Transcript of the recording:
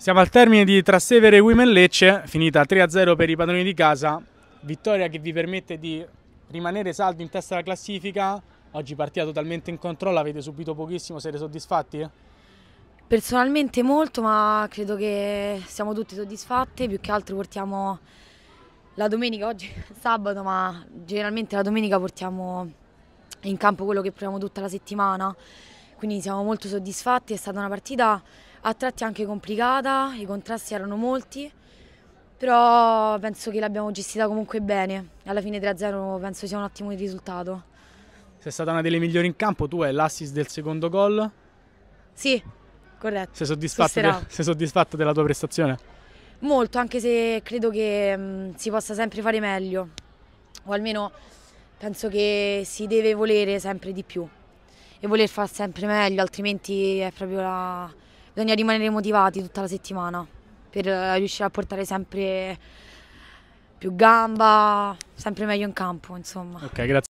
Siamo al termine di Trastevere Women Lecce, finita 3-0 per i padroni di casa, vittoria che vi permette di rimanere saldi in testa alla classifica, oggi partita totalmente in controllo, avete subito pochissimo, siete soddisfatti? Personalmente molto, ma credo che siamo tutti soddisfatti, più che altro portiamo la domenica, oggi sabato, ma generalmente la domenica portiamo in campo quello che proviamo tutta la settimana, quindi siamo molto soddisfatti, è stata una partita a tratti anche complicata, i contrasti erano molti, però penso che l'abbiamo gestita comunque bene. Alla fine 3-0 penso sia un ottimo risultato. Sei stata una delle migliori in campo, tu hai l'assist del secondo gol? Sì, corretto. Sei soddisfatta, de sei soddisfatto della tua prestazione? Molto, anche se credo che mh, mm, si possa sempre fare meglio, o almeno penso che si deve volere sempre di più e voler fare sempre meglio, altrimenti è proprio la, bisogna rimanere motivati tutta la settimana per eh, riuscire a portare sempre più gamba, sempre meglio in campo, insomma. Ok, grazie.